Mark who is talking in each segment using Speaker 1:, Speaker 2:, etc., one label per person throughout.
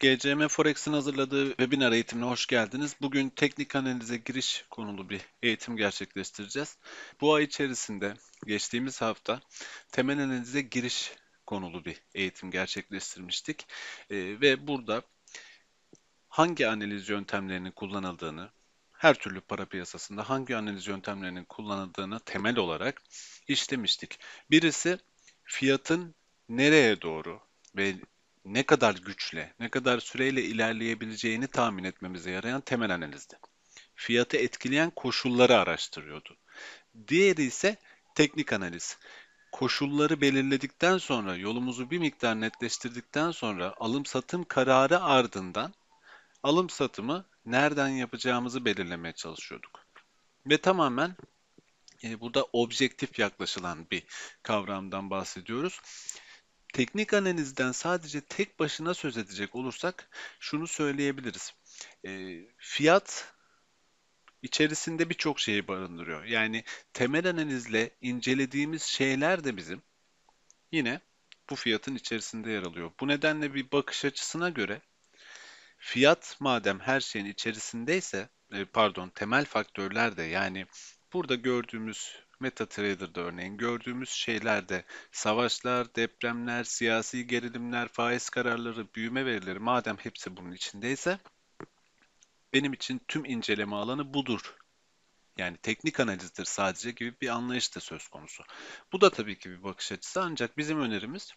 Speaker 1: GCM Forex'in hazırladığı webinar eğitimine hoş geldiniz. Bugün teknik analize giriş konulu bir eğitim gerçekleştireceğiz. Bu ay içerisinde geçtiğimiz hafta temel analize giriş konulu bir eğitim gerçekleştirmiştik. E, ve burada hangi analiz yöntemlerinin kullanıldığını, her türlü para piyasasında hangi analiz yöntemlerinin kullanıldığını temel olarak işlemiştik. Birisi fiyatın nereye doğru ve ne kadar güçle, ne kadar süreyle ilerleyebileceğini tahmin etmemize yarayan temel analizdi. Fiyatı etkileyen koşulları araştırıyordu. Diğeri ise teknik analiz. Koşulları belirledikten sonra, yolumuzu bir miktar netleştirdikten sonra alım satım kararı ardından alım satımı nereden yapacağımızı belirlemeye çalışıyorduk. Ve tamamen e, burada objektif yaklaşılan bir kavramdan bahsediyoruz. Teknik analizden sadece tek başına söz edecek olursak şunu söyleyebiliriz. E, fiyat içerisinde birçok şeyi barındırıyor. Yani temel analizle incelediğimiz şeyler de bizim yine bu fiyatın içerisinde yer alıyor. Bu nedenle bir bakış açısına göre fiyat madem her şeyin içerisindeyse e, pardon temel faktörler de yani Burada gördüğümüz MetaTrader'da örneğin gördüğümüz şeylerde savaşlar, depremler, siyasi gerilimler, faiz kararları, büyüme verileri madem hepsi bunun içindeyse benim için tüm inceleme alanı budur. Yani teknik analizdir sadece gibi bir anlayış da söz konusu. Bu da tabii ki bir bakış açısı ancak bizim önerimiz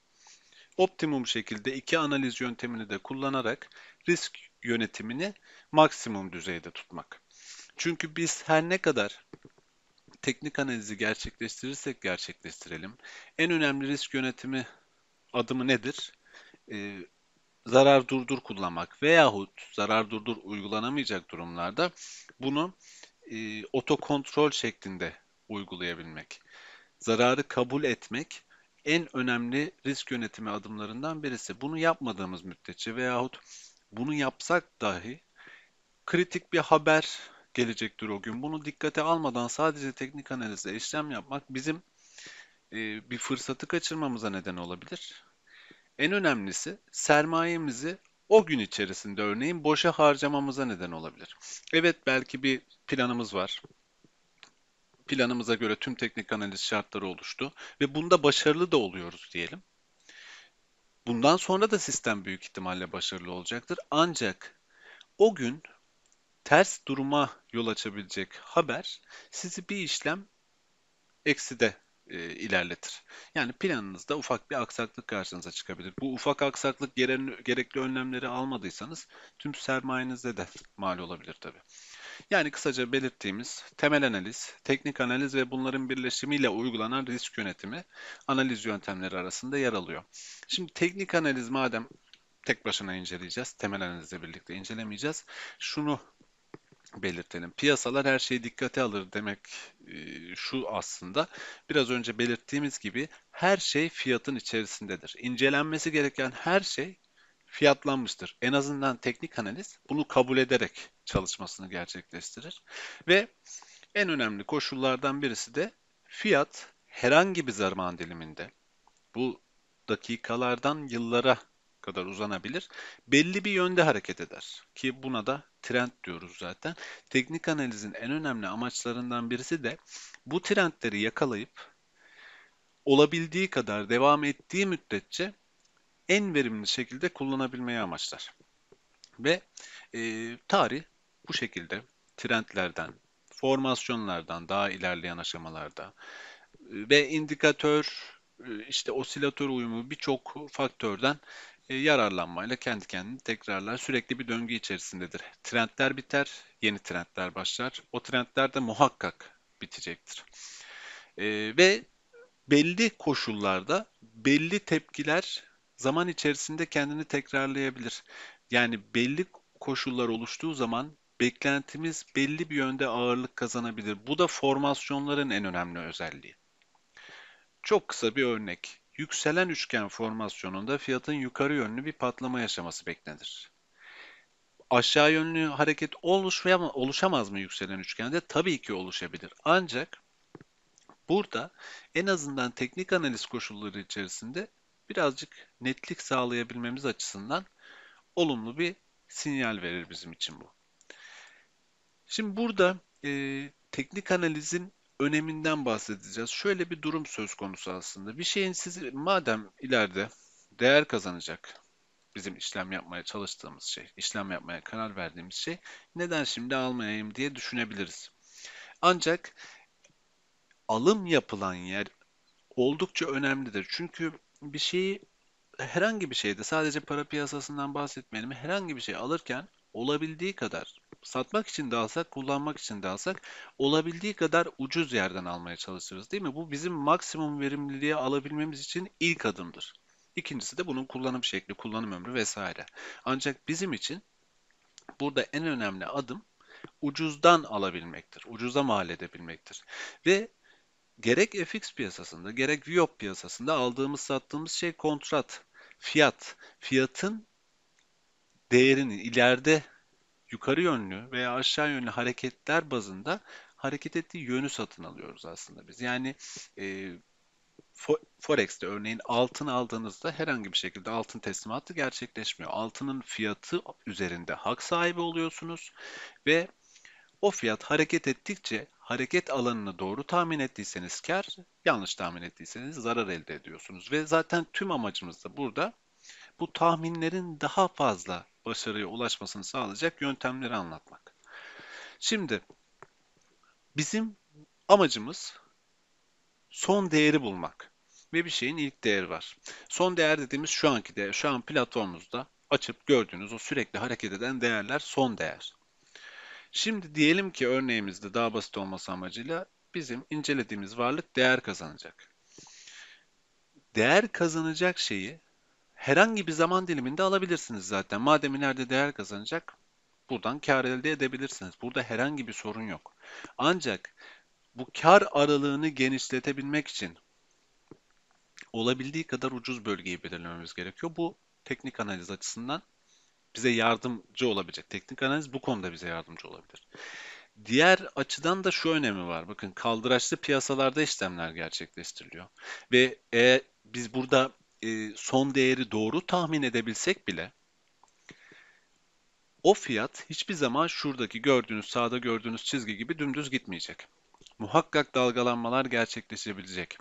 Speaker 1: optimum şekilde iki analiz yöntemini de kullanarak risk yönetimini maksimum düzeyde tutmak. Çünkü biz her ne kadar teknik analizi gerçekleştirirsek gerçekleştirelim. En önemli risk yönetimi adımı nedir? Ee, zarar durdur kullanmak veyahut zarar durdur uygulanamayacak durumlarda bunu e, otokontrol şeklinde uygulayabilmek. Zararı kabul etmek en önemli risk yönetimi adımlarından birisi. Bunu yapmadığımız müddetçe veyahut bunu yapsak dahi kritik bir haber gelecektir o gün. Bunu dikkate almadan sadece teknik analizle işlem yapmak bizim e, bir fırsatı kaçırmamıza neden olabilir. En önemlisi sermayemizi o gün içerisinde örneğin boşa harcamamıza neden olabilir. Evet belki bir planımız var. Planımıza göre tüm teknik analiz şartları oluştu ve bunda başarılı da oluyoruz diyelim. Bundan sonra da sistem büyük ihtimalle başarılı olacaktır. Ancak o gün ters duruma yol açabilecek haber sizi bir işlem ekside e, ilerletir. Yani planınızda ufak bir aksaklık karşınıza çıkabilir. Bu ufak aksaklık geren, gerekli önlemleri almadıysanız tüm sermayenizde de mal olabilir tabi. Yani kısaca belirttiğimiz temel analiz, teknik analiz ve bunların birleşimiyle uygulanan risk yönetimi analiz yöntemleri arasında yer alıyor. Şimdi teknik analiz madem tek başına inceleyeceğiz, temel analizle birlikte incelemeyeceğiz. Şunu belirtelim. Piyasalar her şeyi dikkate alır demek e, şu aslında. Biraz önce belirttiğimiz gibi her şey fiyatın içerisindedir. İncelenmesi gereken her şey fiyatlanmıştır. En azından teknik analiz bunu kabul ederek çalışmasını gerçekleştirir. Ve en önemli koşullardan birisi de fiyat herhangi bir zaman diliminde bu dakikalardan yıllara kadar uzanabilir. Belli bir yönde hareket eder ki buna da trend diyoruz zaten. Teknik analizin en önemli amaçlarından birisi de bu trendleri yakalayıp olabildiği kadar devam ettiği müddetçe en verimli şekilde kullanabilmeyi amaçlar. Ve e, tarih bu şekilde trendlerden, formasyonlardan daha ilerleyen aşamalarda e, ve indikatör e, işte osilatör uyumu birçok faktörden e, yararlanmayla kendi kendini tekrarlar. Sürekli bir döngü içerisindedir. Trendler biter, yeni trendler başlar. O trendler de muhakkak bitecektir. E, ve belli koşullarda belli tepkiler zaman içerisinde kendini tekrarlayabilir. Yani belli koşullar oluştuğu zaman beklentimiz belli bir yönde ağırlık kazanabilir. Bu da formasyonların en önemli özelliği. Çok kısa bir örnek. Yükselen üçgen formasyonunda fiyatın yukarı yönlü bir patlama yaşaması beklenir. Aşağı yönlü hareket oluşamaz mı yükselen üçgende? Tabii ki oluşabilir. Ancak burada en azından teknik analiz koşulları içerisinde birazcık netlik sağlayabilmemiz açısından olumlu bir sinyal verir bizim için bu. Şimdi burada e, teknik analizin öneminden bahsedeceğiz. Şöyle bir durum söz konusu aslında. Bir şeyin sizi madem ileride değer kazanacak bizim işlem yapmaya çalıştığımız şey, işlem yapmaya karar verdiğimiz şey neden şimdi almayayım diye düşünebiliriz. Ancak alım yapılan yer oldukça önemlidir. Çünkü bir şeyi herhangi bir şeyde sadece para piyasasından bahsetmeyelim. Herhangi bir şey alırken olabildiği kadar satmak için de alsak, kullanmak için de alsak olabildiği kadar ucuz yerden almaya çalışırız değil mi? Bu bizim maksimum verimliliği alabilmemiz için ilk adımdır. İkincisi de bunun kullanım şekli, kullanım ömrü vesaire. Ancak bizim için burada en önemli adım ucuzdan alabilmektir. Ucuza mal edebilmektir. Ve gerek FX piyasasında gerek Viyop piyasasında aldığımız sattığımız şey kontrat, fiyat. Fiyatın değerinin ileride yukarı yönlü veya aşağı yönlü hareketler bazında hareket ettiği yönü satın alıyoruz aslında biz. Yani e, Forex'te örneğin altın aldığınızda herhangi bir şekilde altın teslimatı gerçekleşmiyor. Altının fiyatı üzerinde hak sahibi oluyorsunuz ve o fiyat hareket ettikçe hareket alanını doğru tahmin ettiyseniz kar, yanlış tahmin ettiyseniz zarar elde ediyorsunuz. Ve zaten tüm amacımız da burada bu tahminlerin daha fazla başarıya ulaşmasını sağlayacak yöntemleri anlatmak. Şimdi bizim amacımız son değeri bulmak ve bir şeyin ilk değeri var. Son değer dediğimiz şu anki değer, şu an platformumuzda açıp gördüğünüz o sürekli hareket eden değerler son değer. Şimdi diyelim ki örneğimizde daha basit olması amacıyla bizim incelediğimiz varlık değer kazanacak. Değer kazanacak şeyi herhangi bir zaman diliminde alabilirsiniz zaten. Madem ileride değer kazanacak buradan kar elde edebilirsiniz. Burada herhangi bir sorun yok. Ancak bu kar aralığını genişletebilmek için olabildiği kadar ucuz bölgeyi belirlememiz gerekiyor. Bu teknik analiz açısından bize yardımcı olabilecek. Teknik analiz bu konuda bize yardımcı olabilir. Diğer açıdan da şu önemi var. Bakın kaldıraçlı piyasalarda işlemler gerçekleştiriliyor. Ve e, biz burada e, son değeri doğru tahmin edebilsek bile o fiyat hiçbir zaman şuradaki gördüğünüz sağda gördüğünüz çizgi gibi dümdüz gitmeyecek. Muhakkak dalgalanmalar gerçekleşebilecek.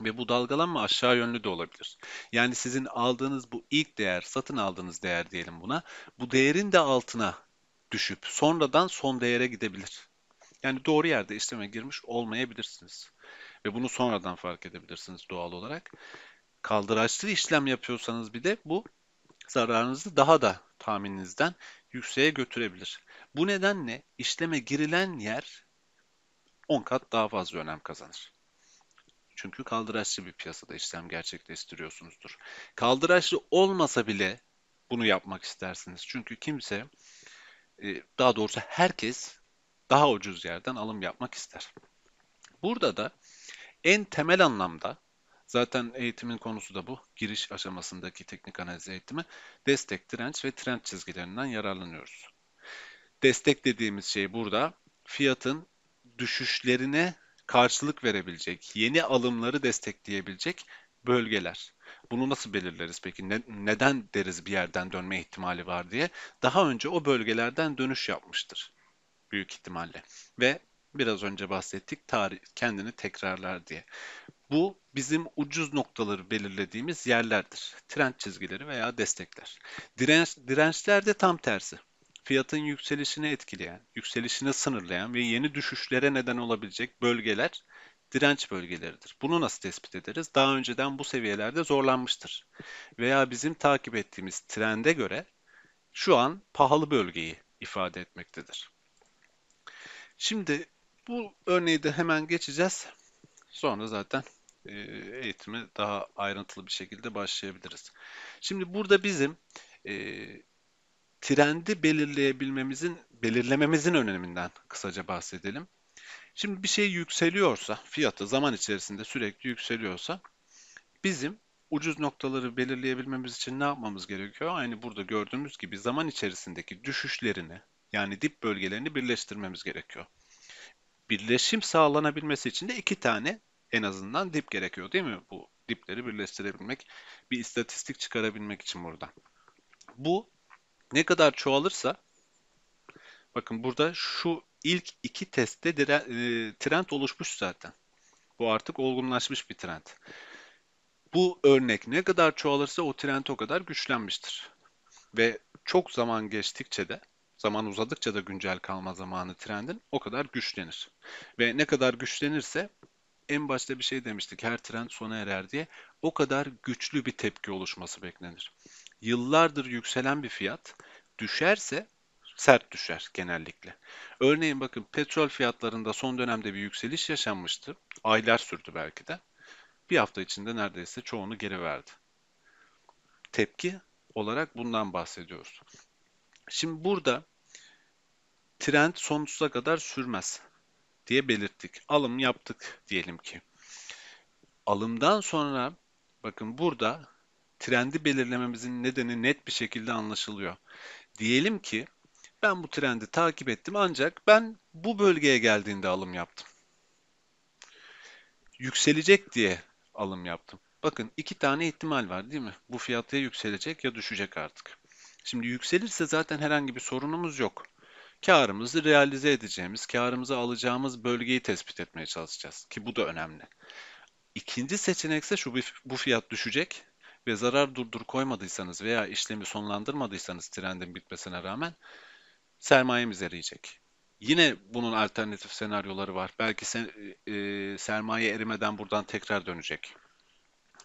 Speaker 1: Ve bu dalgalanma aşağı yönlü de olabilir. Yani sizin aldığınız bu ilk değer, satın aldığınız değer diyelim buna, bu değerin de altına düşüp sonradan son değere gidebilir. Yani doğru yerde işleme girmiş olmayabilirsiniz. Ve bunu sonradan fark edebilirsiniz doğal olarak kaldıraçlı işlem yapıyorsanız bir de bu zararınızı daha da tahmininizden yükseğe götürebilir. Bu nedenle işleme girilen yer 10 kat daha fazla önem kazanır. Çünkü kaldıraçlı bir piyasada işlem gerçekleştiriyorsunuzdur. Kaldıraçlı olmasa bile bunu yapmak istersiniz. Çünkü kimse, e, daha doğrusu herkes daha ucuz yerden alım yapmak ister. Burada da en temel anlamda Zaten eğitimin konusu da bu. Giriş aşamasındaki teknik analiz eğitimi destek, direnç ve trend çizgilerinden yararlanıyoruz. Destek dediğimiz şey burada fiyatın düşüşlerine karşılık verebilecek, yeni alımları destekleyebilecek bölgeler. Bunu nasıl belirleriz peki? Ne, neden deriz bir yerden dönme ihtimali var diye? Daha önce o bölgelerden dönüş yapmıştır büyük ihtimalle. Ve biraz önce bahsettik tarih kendini tekrarlar diye. Bu bizim ucuz noktaları belirlediğimiz yerlerdir. Trend çizgileri veya destekler. Direnç, dirençler de tam tersi. Fiyatın yükselişini etkileyen, yükselişini sınırlayan ve yeni düşüşlere neden olabilecek bölgeler direnç bölgeleridir. Bunu nasıl tespit ederiz? Daha önceden bu seviyelerde zorlanmıştır. Veya bizim takip ettiğimiz trende göre şu an pahalı bölgeyi ifade etmektedir. Şimdi bu örneği de hemen geçeceğiz. Sonra zaten e, eğitimi daha ayrıntılı bir şekilde başlayabiliriz. Şimdi burada bizim e, trendi belirleyebilmemizin, belirlememizin öneminden kısaca bahsedelim. Şimdi bir şey yükseliyorsa, fiyatı zaman içerisinde sürekli yükseliyorsa bizim ucuz noktaları belirleyebilmemiz için ne yapmamız gerekiyor? Aynı burada gördüğümüz gibi zaman içerisindeki düşüşlerini yani dip bölgelerini birleştirmemiz gerekiyor. Birleşim sağlanabilmesi için de iki tane en azından dip gerekiyor değil mi? Bu dipleri birleştirebilmek, bir istatistik çıkarabilmek için burada. Bu ne kadar çoğalırsa bakın burada şu ilk iki testte e, trend oluşmuş zaten. Bu artık olgunlaşmış bir trend. Bu örnek ne kadar çoğalırsa o trend o kadar güçlenmiştir. Ve çok zaman geçtikçe de zaman uzadıkça da güncel kalma zamanı trendin o kadar güçlenir. Ve ne kadar güçlenirse en başta bir şey demiştik her trend sona erer diye. O kadar güçlü bir tepki oluşması beklenir. Yıllardır yükselen bir fiyat düşerse sert düşer genellikle. Örneğin bakın petrol fiyatlarında son dönemde bir yükseliş yaşanmıştı. Aylar sürdü belki de. Bir hafta içinde neredeyse çoğunu geri verdi. Tepki olarak bundan bahsediyoruz. Şimdi burada trend sonsuza kadar sürmez diye belirttik. Alım yaptık diyelim ki. Alımdan sonra bakın burada trendi belirlememizin nedeni net bir şekilde anlaşılıyor. Diyelim ki ben bu trendi takip ettim ancak ben bu bölgeye geldiğinde alım yaptım. Yükselecek diye alım yaptım. Bakın iki tane ihtimal var değil mi? Bu fiyatı ya yükselecek ya düşecek artık. Şimdi yükselirse zaten herhangi bir sorunumuz yok. Karımızı realize edeceğimiz, karımızı alacağımız bölgeyi tespit etmeye çalışacağız ki bu da önemli. İkinci seçenek ise şu bu fiyat düşecek ve zarar durdur koymadıysanız veya işlemi sonlandırmadıysanız trendin bitmesine rağmen sermayemiz eriyecek. Yine bunun alternatif senaryoları var. Belki sen, e, e sermaye erimeden buradan tekrar dönecek.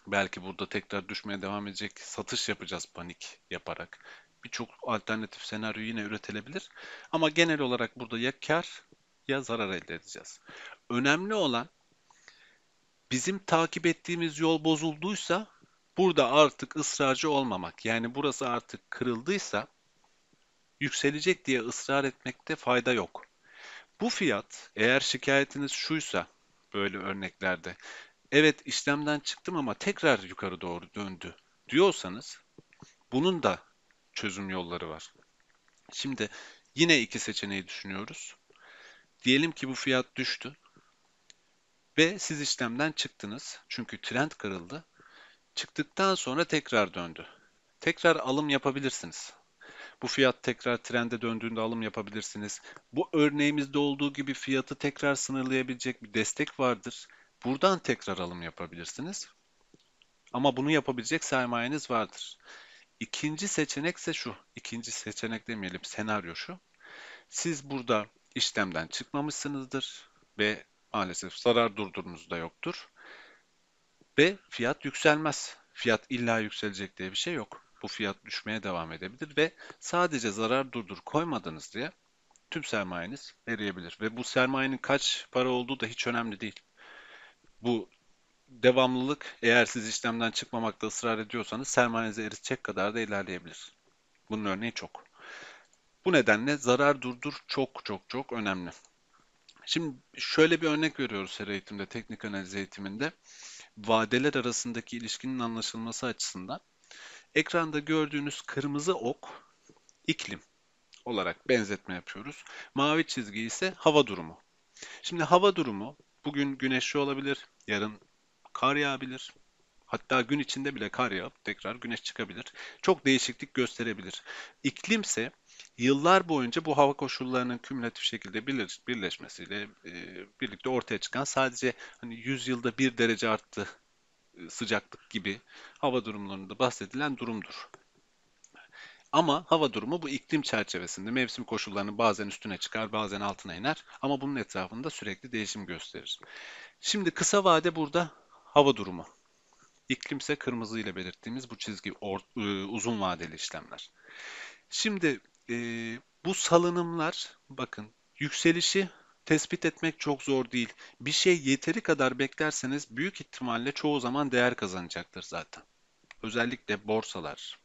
Speaker 1: Belki burada tekrar düşmeye devam edecek. Satış yapacağız panik yaparak birçok alternatif senaryo yine üretilebilir. Ama genel olarak burada ya kar ya zarar elde edeceğiz. Önemli olan bizim takip ettiğimiz yol bozulduysa burada artık ısrarcı olmamak. Yani burası artık kırıldıysa yükselecek diye ısrar etmekte fayda yok. Bu fiyat eğer şikayetiniz şuysa böyle örneklerde evet işlemden çıktım ama tekrar yukarı doğru döndü diyorsanız bunun da çözüm yolları var. Şimdi yine iki seçeneği düşünüyoruz. Diyelim ki bu fiyat düştü ve siz işlemden çıktınız. Çünkü trend kırıldı. Çıktıktan sonra tekrar döndü. Tekrar alım yapabilirsiniz. Bu fiyat tekrar trende döndüğünde alım yapabilirsiniz. Bu örneğimizde olduğu gibi fiyatı tekrar sınırlayabilecek bir destek vardır. Buradan tekrar alım yapabilirsiniz. Ama bunu yapabilecek sermayeniz vardır. İkinci seçenek ise şu. İkinci seçenek demeyelim senaryo şu. Siz burada işlemden çıkmamışsınızdır ve maalesef zarar durdurunuz da yoktur. Ve fiyat yükselmez. Fiyat illa yükselecek diye bir şey yok. Bu fiyat düşmeye devam edebilir ve sadece zarar durdur koymadınız diye tüm sermayeniz eriyebilir. Ve bu sermayenin kaç para olduğu da hiç önemli değil. Bu devamlılık eğer siz işlemden çıkmamakta ısrar ediyorsanız sermayenizi eritecek kadar da ilerleyebilir. Bunun örneği çok. Bu nedenle zarar durdur çok çok çok önemli. Şimdi şöyle bir örnek veriyoruz her eğitimde, teknik analiz eğitiminde. Vadeler arasındaki ilişkinin anlaşılması açısından ekranda gördüğünüz kırmızı ok iklim olarak benzetme yapıyoruz. Mavi çizgi ise hava durumu. Şimdi hava durumu bugün güneşli olabilir, yarın kar yağabilir. Hatta gün içinde bile kar yağıp tekrar güneş çıkabilir. Çok değişiklik gösterebilir. İklimse yıllar boyunca bu hava koşullarının kümülatif şekilde birleşmesiyle e, birlikte ortaya çıkan sadece hani 100 yılda bir derece arttı e, sıcaklık gibi hava durumlarında bahsedilen durumdur. Ama hava durumu bu iklim çerçevesinde mevsim koşullarını bazen üstüne çıkar, bazen altına iner ama bunun etrafında sürekli değişim gösterir. Şimdi kısa vade burada Hava durumu. İklimse kırmızı ile belirttiğimiz bu çizgi or, e, uzun vadeli işlemler. Şimdi e, bu salınımlar bakın yükselişi tespit etmek çok zor değil. Bir şey yeteri kadar beklerseniz büyük ihtimalle çoğu zaman değer kazanacaktır zaten. Özellikle borsalar,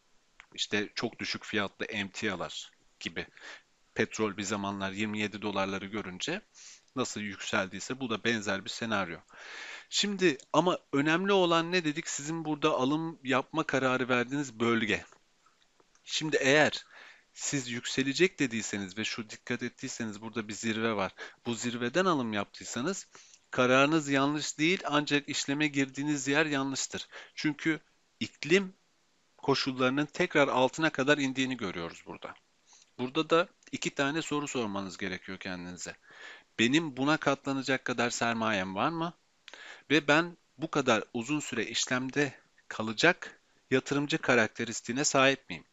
Speaker 1: işte çok düşük fiyatlı emtialar gibi petrol bir zamanlar 27 dolarları görünce nasıl yükseldiyse bu da benzer bir senaryo. Şimdi ama önemli olan ne dedik? Sizin burada alım yapma kararı verdiğiniz bölge. Şimdi eğer siz yükselecek dediyseniz ve şu dikkat ettiyseniz burada bir zirve var. Bu zirveden alım yaptıysanız kararınız yanlış değil ancak işleme girdiğiniz yer yanlıştır. Çünkü iklim koşullarının tekrar altına kadar indiğini görüyoruz burada. Burada da iki tane soru sormanız gerekiyor kendinize. Benim buna katlanacak kadar sermayem var mı? ve ben bu kadar uzun süre işlemde kalacak yatırımcı karakteristiğine sahip miyim?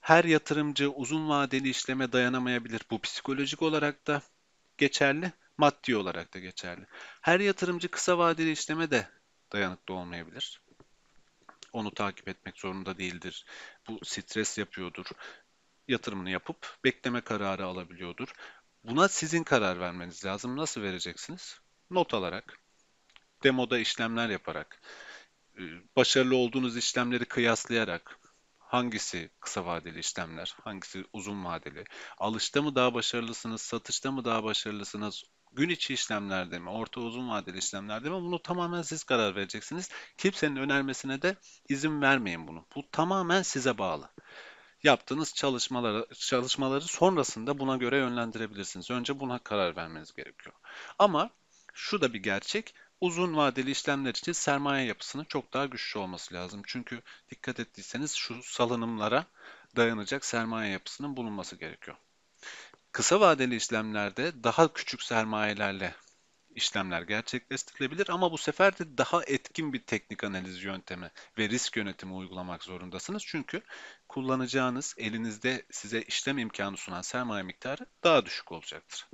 Speaker 1: Her yatırımcı uzun vadeli işleme dayanamayabilir. Bu psikolojik olarak da geçerli, maddi olarak da geçerli. Her yatırımcı kısa vadeli işleme de dayanıklı olmayabilir. Onu takip etmek zorunda değildir. Bu stres yapıyordur. Yatırımını yapıp bekleme kararı alabiliyordur. Buna sizin karar vermeniz lazım. Nasıl vereceksiniz? Not alarak, demoda işlemler yaparak, e, başarılı olduğunuz işlemleri kıyaslayarak, hangisi kısa vadeli işlemler, hangisi uzun vadeli, alışta mı daha başarılısınız, satışta mı daha başarılısınız, gün içi işlemlerde mi, orta uzun vadeli işlemlerde mi bunu tamamen siz karar vereceksiniz. Kimsenin önermesine de izin vermeyin bunu. Bu tamamen size bağlı. Yaptığınız çalışmaları, çalışmaları sonrasında buna göre yönlendirebilirsiniz. Önce buna karar vermeniz gerekiyor. Ama şu da bir gerçek uzun vadeli işlemler için sermaye yapısının çok daha güçlü olması lazım. Çünkü dikkat ettiyseniz şu salınımlara dayanacak sermaye yapısının bulunması gerekiyor. Kısa vadeli işlemlerde daha küçük sermayelerle işlemler gerçekleştirilebilir ama bu sefer de daha etkin bir teknik analiz yöntemi ve risk yönetimi uygulamak zorundasınız. Çünkü kullanacağınız elinizde size işlem imkanı sunan sermaye miktarı daha düşük olacaktır.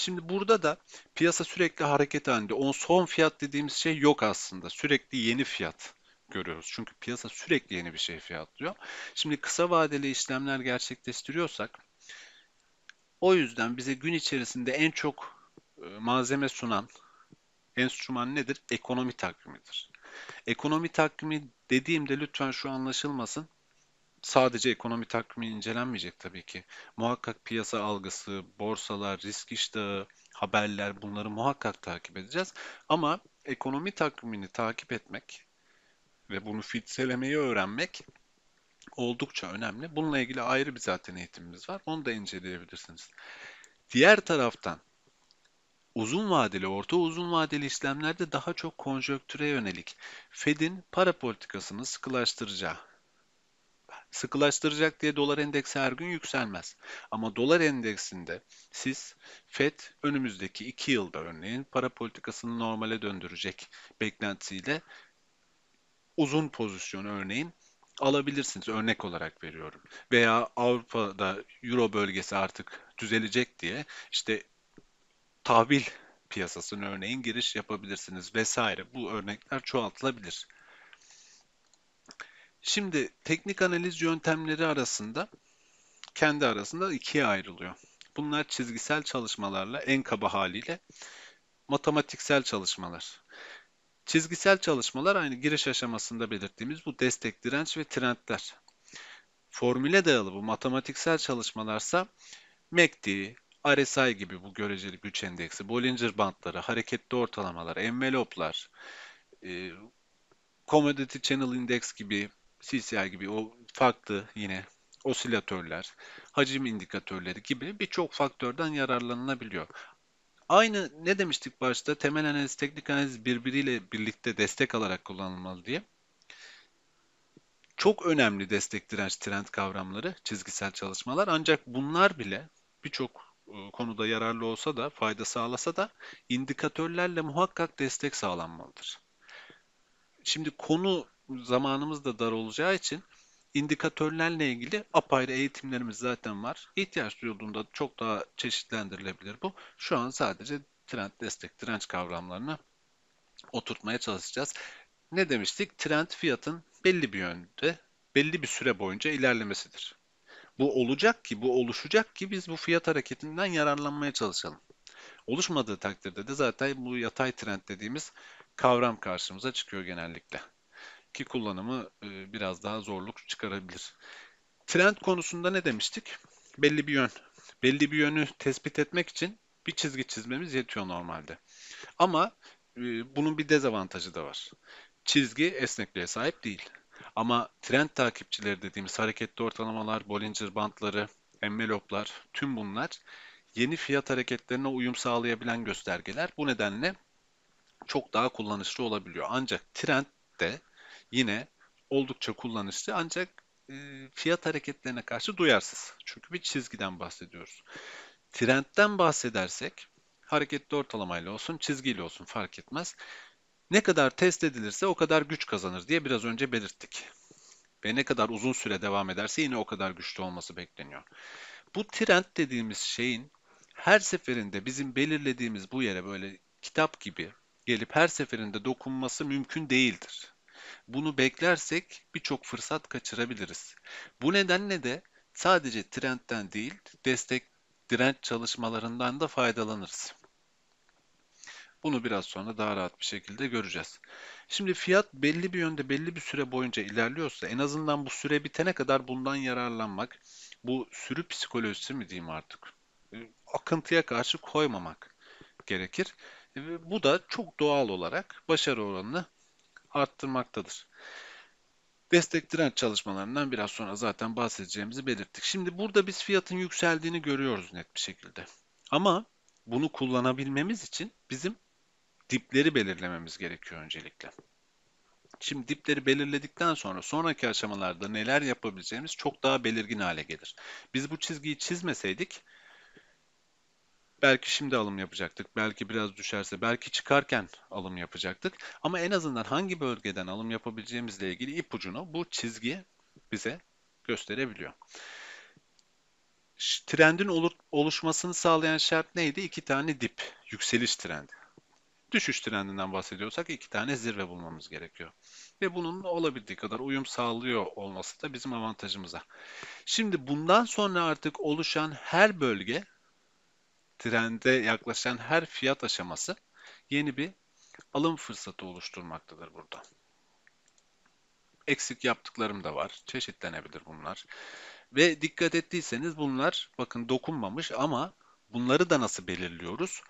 Speaker 1: Şimdi burada da piyasa sürekli hareket halinde. On son fiyat dediğimiz şey yok aslında. Sürekli yeni fiyat görüyoruz. Çünkü piyasa sürekli yeni bir şey fiyatlıyor. Şimdi kısa vadeli işlemler gerçekleştiriyorsak o yüzden bize gün içerisinde en çok e, malzeme sunan enstrüman nedir? Ekonomi takvimidir. Ekonomi takvimi dediğimde lütfen şu anlaşılmasın sadece ekonomi takvimi incelenmeyecek tabii ki. Muhakkak piyasa algısı, borsalar, risk iştahı, haberler bunları muhakkak takip edeceğiz. Ama ekonomi takvimini takip etmek ve bunu filtrelemeyi öğrenmek oldukça önemli. Bununla ilgili ayrı bir zaten eğitimimiz var. Onu da inceleyebilirsiniz. Diğer taraftan uzun vadeli, orta uzun vadeli işlemlerde daha çok konjöktüre yönelik Fed'in para politikasını sıkılaştıracağı sıkılaştıracak diye dolar endeksi her gün yükselmez. Ama dolar endeksinde siz FED önümüzdeki 2 yılda örneğin para politikasını normale döndürecek beklentisiyle uzun pozisyon örneğin alabilirsiniz örnek olarak veriyorum. Veya Avrupa'da Euro bölgesi artık düzelecek diye işte tahvil piyasasına örneğin giriş yapabilirsiniz vesaire. Bu örnekler çoğaltılabilir. Şimdi teknik analiz yöntemleri arasında kendi arasında ikiye ayrılıyor. Bunlar çizgisel çalışmalarla en kaba haliyle matematiksel çalışmalar. Çizgisel çalışmalar aynı giriş aşamasında belirttiğimiz bu destek, direnç ve trendler. Formüle dayalı bu matematiksel çalışmalarsa MACD, e RSI gibi bu göreceli güç endeksi, Bollinger bantları, hareketli ortalamalar, enveloplar, e, Commodity Channel Index gibi CCR gibi o farklı yine osilatörler, hacim indikatörleri gibi birçok faktörden yararlanılabiliyor. Aynı ne demiştik başta temel analiz, teknik analiz birbiriyle birlikte destek alarak kullanılmalı diye. Çok önemli destek direnç trend kavramları çizgisel çalışmalar ancak bunlar bile birçok e, konuda yararlı olsa da fayda sağlasa da indikatörlerle muhakkak destek sağlanmalıdır. Şimdi konu zamanımız da dar olacağı için indikatörlerle ilgili apayrı eğitimlerimiz zaten var. İhtiyaç duyulduğunda çok daha çeşitlendirilebilir bu. Şu an sadece trend, destek, direnç kavramlarını oturtmaya çalışacağız. Ne demiştik? Trend fiyatın belli bir yönde, belli bir süre boyunca ilerlemesidir. Bu olacak ki, bu oluşacak ki biz bu fiyat hareketinden yararlanmaya çalışalım. Oluşmadığı takdirde de zaten bu yatay trend dediğimiz kavram karşımıza çıkıyor genellikle ki kullanımı e, biraz daha zorluk çıkarabilir. Trend konusunda ne demiştik? Belli bir yön. Belli bir yönü tespit etmek için bir çizgi çizmemiz yetiyor normalde. Ama e, bunun bir dezavantajı da var. Çizgi esnekliğe sahip değil. Ama trend takipçileri dediğimiz hareketli ortalamalar, Bollinger bantları, enveloplar, tüm bunlar yeni fiyat hareketlerine uyum sağlayabilen göstergeler. Bu nedenle çok daha kullanışlı olabiliyor. Ancak trend de yine oldukça kullanışlı ancak e, fiyat hareketlerine karşı duyarsız. Çünkü bir çizgiden bahsediyoruz. Trendten bahsedersek hareketli ortalamayla olsun, çizgiyle olsun fark etmez. Ne kadar test edilirse o kadar güç kazanır diye biraz önce belirttik. Ve ne kadar uzun süre devam ederse yine o kadar güçlü olması bekleniyor. Bu trend dediğimiz şeyin her seferinde bizim belirlediğimiz bu yere böyle kitap gibi gelip her seferinde dokunması mümkün değildir. Bunu beklersek birçok fırsat kaçırabiliriz. Bu nedenle de sadece trendten değil, destek direnç çalışmalarından da faydalanırız. Bunu biraz sonra daha rahat bir şekilde göreceğiz. Şimdi fiyat belli bir yönde belli bir süre boyunca ilerliyorsa en azından bu süre bitene kadar bundan yararlanmak, bu sürü psikolojisi mi diyeyim artık, e, akıntıya karşı koymamak gerekir. E, bu da çok doğal olarak başarı oranını arttırmaktadır. Destek çalışmalarından biraz sonra zaten bahsedeceğimizi belirttik. Şimdi burada biz fiyatın yükseldiğini görüyoruz net bir şekilde. Ama bunu kullanabilmemiz için bizim dipleri belirlememiz gerekiyor öncelikle. Şimdi dipleri belirledikten sonra sonraki aşamalarda neler yapabileceğimiz çok daha belirgin hale gelir. Biz bu çizgiyi çizmeseydik Belki şimdi alım yapacaktık. Belki biraz düşerse, belki çıkarken alım yapacaktık. Ama en azından hangi bölgeden alım yapabileceğimizle ilgili ipucunu bu çizgi bize gösterebiliyor. Trendin oluşmasını sağlayan şart neydi? İki tane dip, yükseliş trendi. Düşüş trendinden bahsediyorsak iki tane zirve bulmamız gerekiyor. Ve bunun olabildiği kadar uyum sağlıyor olması da bizim avantajımıza. Şimdi bundan sonra artık oluşan her bölge trende yaklaşan her fiyat aşaması yeni bir alım fırsatı oluşturmaktadır burada. Eksik yaptıklarım da var. Çeşitlenebilir bunlar. Ve dikkat ettiyseniz bunlar bakın dokunmamış ama bunları da nasıl belirliyoruz?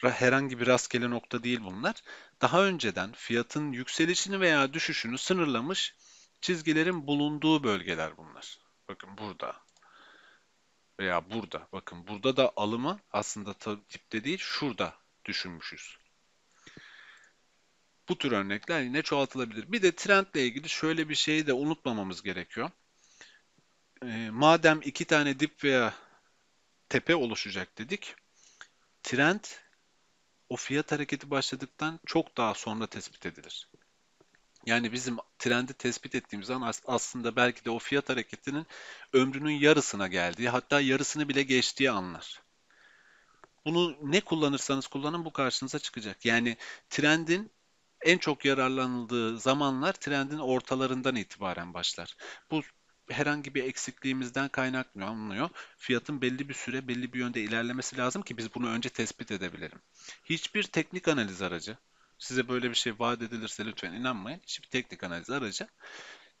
Speaker 1: herhangi bir rastgele nokta değil bunlar. Daha önceden fiyatın yükselişini veya düşüşünü sınırlamış çizgilerin bulunduğu bölgeler bunlar. Bakın burada, veya burada bakın burada da alımı aslında tipte değil şurada düşünmüşüz. Bu tür örnekler yine çoğaltılabilir. Bir de trendle ilgili şöyle bir şeyi de unutmamamız gerekiyor. E, madem iki tane dip veya tepe oluşacak dedik. Trend o fiyat hareketi başladıktan çok daha sonra tespit edilir. Yani bizim trendi tespit ettiğimiz zaman aslında belki de o fiyat hareketinin ömrünün yarısına geldiği, hatta yarısını bile geçtiği anlar. Bunu ne kullanırsanız kullanın bu karşınıza çıkacak. Yani trendin en çok yararlanıldığı zamanlar trendin ortalarından itibaren başlar. Bu herhangi bir eksikliğimizden kaynaklanıyor, Fiyatın belli bir süre, belli bir yönde ilerlemesi lazım ki biz bunu önce tespit edebilirim. Hiçbir teknik analiz aracı Size böyle bir şey vaat edilirse lütfen inanmayın. Hiçbir teknik analiz aracı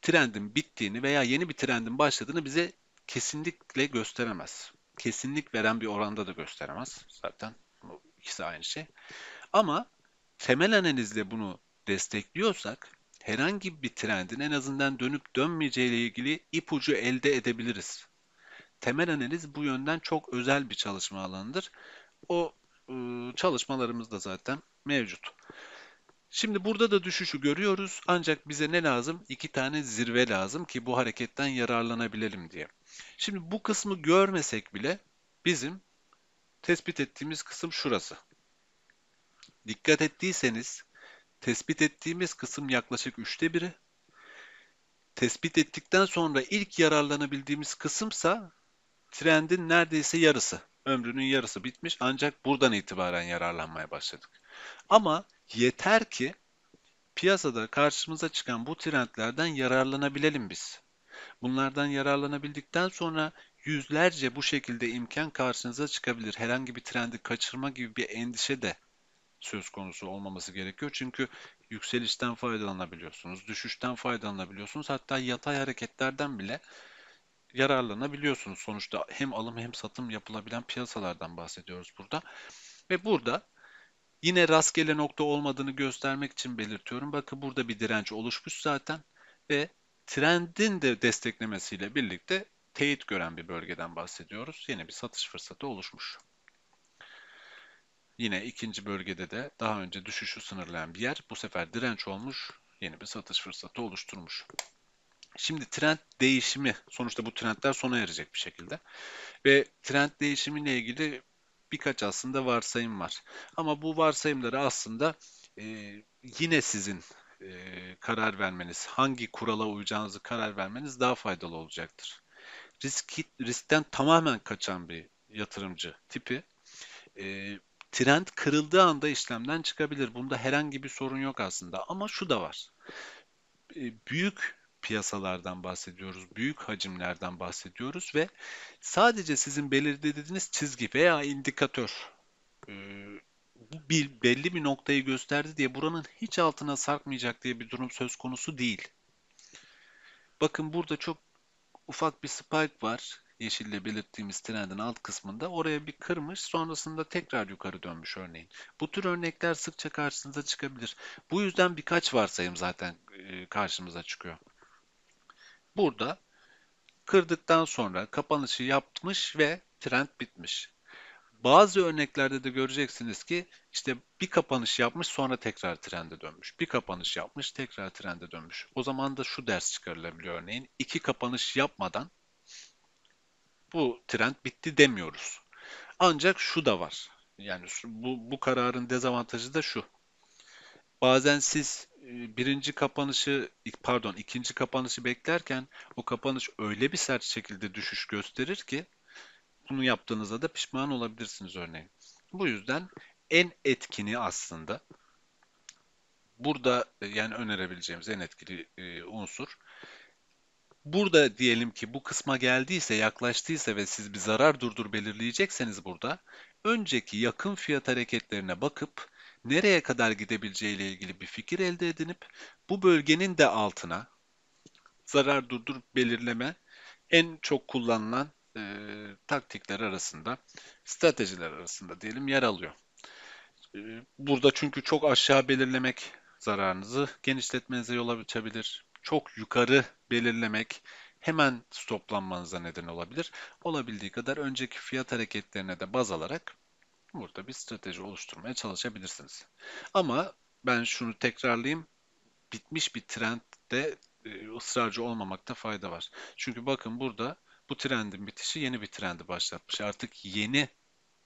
Speaker 1: trendin bittiğini veya yeni bir trendin başladığını bize kesinlikle gösteremez. Kesinlik veren bir oranda da gösteremez. Zaten bu ikisi aynı şey. Ama temel analizle bunu destekliyorsak herhangi bir trendin en azından dönüp dönmeyeceği ile ilgili ipucu elde edebiliriz. Temel analiz bu yönden çok özel bir çalışma alanıdır. O e, çalışmalarımızda zaten mevcut. Şimdi burada da düşüşü görüyoruz ancak bize ne lazım? İki tane zirve lazım ki bu hareketten yararlanabilelim diye. Şimdi bu kısmı görmesek bile bizim tespit ettiğimiz kısım şurası. Dikkat ettiyseniz tespit ettiğimiz kısım yaklaşık üçte biri. Tespit ettikten sonra ilk yararlanabildiğimiz kısımsa trendin neredeyse yarısı ömrünün yarısı bitmiş ancak buradan itibaren yararlanmaya başladık. Ama yeter ki piyasada karşımıza çıkan bu trendlerden yararlanabilelim biz. Bunlardan yararlanabildikten sonra yüzlerce bu şekilde imkan karşınıza çıkabilir. Herhangi bir trendi kaçırma gibi bir endişe de söz konusu olmaması gerekiyor. Çünkü yükselişten faydalanabiliyorsunuz, düşüşten faydalanabiliyorsunuz. Hatta yatay hareketlerden bile yararlanabiliyorsunuz. Sonuçta hem alım hem satım yapılabilen piyasalardan bahsediyoruz burada. Ve burada yine rastgele nokta olmadığını göstermek için belirtiyorum. Bakın burada bir direnç oluşmuş zaten ve trendin de desteklemesiyle birlikte teyit gören bir bölgeden bahsediyoruz. yine bir satış fırsatı oluşmuş. Yine ikinci bölgede de daha önce düşüşü sınırlayan bir yer bu sefer direnç olmuş, yeni bir satış fırsatı oluşturmuş. Şimdi trend değişimi, sonuçta bu trendler sona erecek bir şekilde. Ve trend değişimiyle ilgili birkaç aslında varsayım var. Ama bu varsayımları aslında e, yine sizin e, karar vermeniz, hangi kurala uyacağınızı karar vermeniz daha faydalı olacaktır. Risk, riskten tamamen kaçan bir yatırımcı tipi e, trend kırıldığı anda işlemden çıkabilir. Bunda herhangi bir sorun yok aslında ama şu da var. E, büyük piyasalardan bahsediyoruz, büyük hacimlerden bahsediyoruz ve sadece sizin belirlediğiniz çizgi veya indikatör bu bir, belli bir noktayı gösterdi diye buranın hiç altına sarkmayacak diye bir durum söz konusu değil. Bakın burada çok ufak bir spike var. Yeşille belirttiğimiz trendin alt kısmında oraya bir kırmış sonrasında tekrar yukarı dönmüş örneğin. Bu tür örnekler sıkça karşınıza çıkabilir. Bu yüzden birkaç varsayım zaten karşımıza çıkıyor. Burada kırdıktan sonra kapanışı yapmış ve trend bitmiş. Bazı örneklerde de göreceksiniz ki işte bir kapanış yapmış sonra tekrar trende dönmüş. Bir kapanış yapmış tekrar trende dönmüş. O zaman da şu ders çıkarılabiliyor örneğin. iki kapanış yapmadan bu trend bitti demiyoruz. Ancak şu da var. Yani bu, bu kararın dezavantajı da şu. Bazen siz e, birinci kapanışı pardon ikinci kapanışı beklerken o kapanış öyle bir sert şekilde düşüş gösterir ki bunu yaptığınızda da pişman olabilirsiniz örneğin. Bu yüzden en etkini aslında burada e, yani önerebileceğimiz en etkili e, unsur burada diyelim ki bu kısma geldiyse, yaklaştıysa ve siz bir zarar durdur belirleyecekseniz burada önceki yakın fiyat hareketlerine bakıp nereye kadar gidebileceğiyle ilgili bir fikir elde edinip bu bölgenin de altına zarar durdur belirleme en çok kullanılan e, taktikler arasında, stratejiler arasında diyelim yer alıyor. E, burada çünkü çok aşağı belirlemek zararınızı genişletmenize yol açabilir. Çok yukarı belirlemek hemen stoplanmanıza neden olabilir. Olabildiği kadar önceki fiyat hareketlerine de baz alarak Burada bir strateji oluşturmaya çalışabilirsiniz. Ama ben şunu tekrarlayayım. Bitmiş bir trendde e, ısrarcı olmamakta fayda var. Çünkü bakın burada bu trendin bitişi yeni bir trendi başlatmış. Artık yeni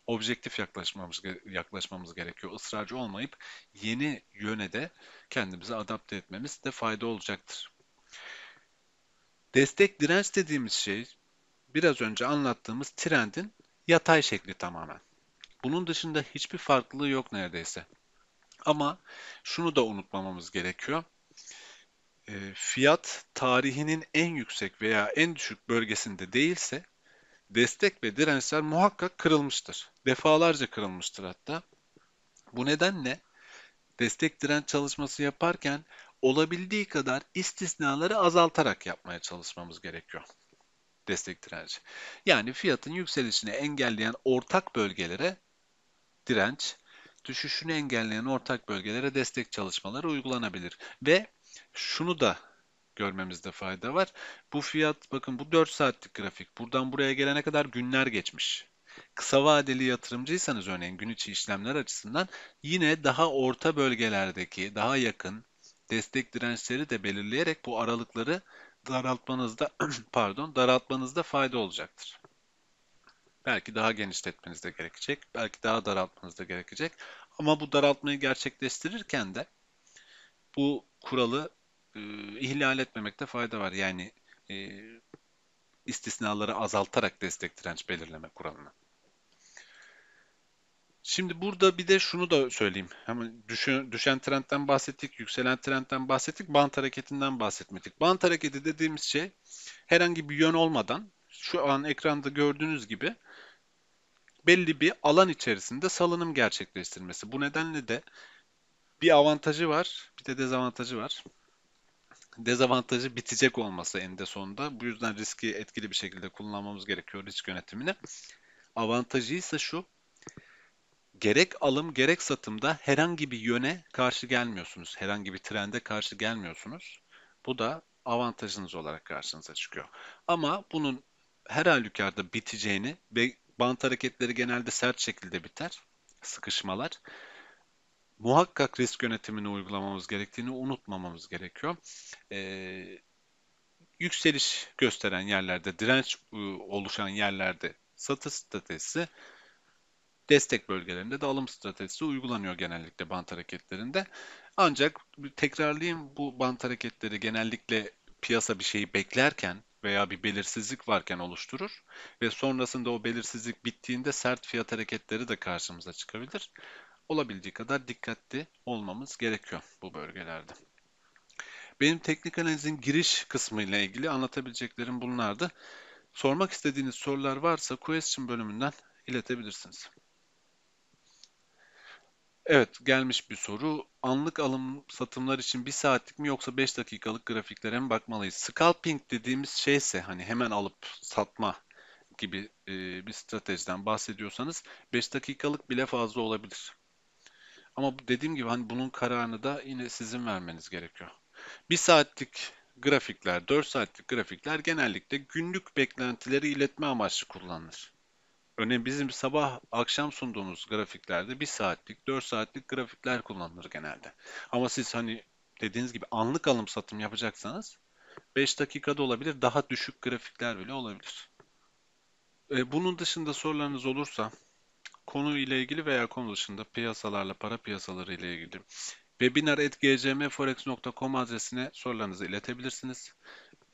Speaker 1: objektif yaklaşmamız yaklaşmamız gerekiyor. Israrcı olmayıp yeni yöne de kendimizi adapte etmemiz de fayda olacaktır. Destek direnç dediğimiz şey biraz önce anlattığımız trendin yatay şekli tamamen. Bunun dışında hiçbir farklılığı yok neredeyse. Ama şunu da unutmamamız gerekiyor. E, fiyat tarihinin en yüksek veya en düşük bölgesinde değilse destek ve dirençler muhakkak kırılmıştır. Defalarca kırılmıştır hatta. Bu nedenle destek direnç çalışması yaparken olabildiği kadar istisnaları azaltarak yapmaya çalışmamız gerekiyor. Destek direnci. Yani fiyatın yükselişini engelleyen ortak bölgelere direnç, düşüşünü engelleyen ortak bölgelere destek çalışmaları uygulanabilir. Ve şunu da görmemizde fayda var. Bu fiyat bakın bu 4 saatlik grafik. Buradan buraya gelene kadar günler geçmiş. Kısa vadeli yatırımcıysanız örneğin gün içi işlemler açısından yine daha orta bölgelerdeki daha yakın destek dirençleri de belirleyerek bu aralıkları daraltmanızda pardon daraltmanızda fayda olacaktır. Belki daha genişletmeniz de gerekecek. Belki daha daraltmanız da gerekecek. Ama bu daraltmayı gerçekleştirirken de bu kuralı e, ihlal etmemekte fayda var. Yani e, istisnaları azaltarak destek direnç belirleme kuralını. Şimdi burada bir de şunu da söyleyeyim. Hemen düşen, düşen trendten bahsettik, yükselen trendten bahsettik, bant hareketinden bahsetmedik. Bant hareketi dediğimiz şey herhangi bir yön olmadan şu an ekranda gördüğünüz gibi belli bir alan içerisinde salınım gerçekleştirmesi. Bu nedenle de bir avantajı var, bir de dezavantajı var. Dezavantajı bitecek olması eninde sonunda. Bu yüzden riski etkili bir şekilde kullanmamız gerekiyor risk yönetimini. Avantajı ise şu. Gerek alım gerek satımda herhangi bir yöne karşı gelmiyorsunuz. Herhangi bir trende karşı gelmiyorsunuz. Bu da avantajınız olarak karşınıza çıkıyor. Ama bunun her halükarda biteceğini ve Bant hareketleri genelde sert şekilde biter. Sıkışmalar. Muhakkak risk yönetimini uygulamamız gerektiğini unutmamamız gerekiyor. Ee, yükseliş gösteren yerlerde, direnç e, oluşan yerlerde satış stratejisi, destek bölgelerinde de alım stratejisi uygulanıyor genellikle bant hareketlerinde. Ancak tekrarlayayım bu bant hareketleri genellikle piyasa bir şeyi beklerken veya bir belirsizlik varken oluşturur ve sonrasında o belirsizlik bittiğinde sert fiyat hareketleri de karşımıza çıkabilir. Olabildiği kadar dikkatli olmamız gerekiyor bu bölgelerde. Benim teknik analizin giriş kısmı ile ilgili anlatabileceklerim bunlardı. Sormak istediğiniz sorular varsa question bölümünden iletebilirsiniz. Evet, gelmiş bir soru. Anlık alım satımlar için bir saatlik mi yoksa 5 dakikalık grafiklere mi bakmalıyız? Scalping dediğimiz şeyse hani hemen alıp satma gibi e, bir stratejiden bahsediyorsanız 5 dakikalık bile fazla olabilir. Ama dediğim gibi hani bunun kararını da yine sizin vermeniz gerekiyor. 1 saatlik grafikler, 4 saatlik grafikler genellikle günlük beklentileri iletme amaçlı kullanılır. Örneğin bizim sabah akşam sunduğumuz grafiklerde 1 saatlik, 4 saatlik grafikler kullanılır genelde. Ama siz hani dediğiniz gibi anlık alım satım yapacaksanız 5 dakikada olabilir, daha düşük grafikler bile olabilir. E, bunun dışında sorularınız olursa konu ile ilgili veya konu dışında piyasalarla, para piyasaları ile ilgili webinar.gcmforex.com adresine sorularınızı iletebilirsiniz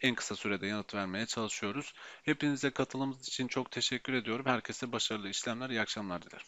Speaker 1: en kısa sürede yanıt vermeye çalışıyoruz. Hepinize katılımınız için çok teşekkür ediyorum. Herkese başarılı işlemler, iyi akşamlar dilerim.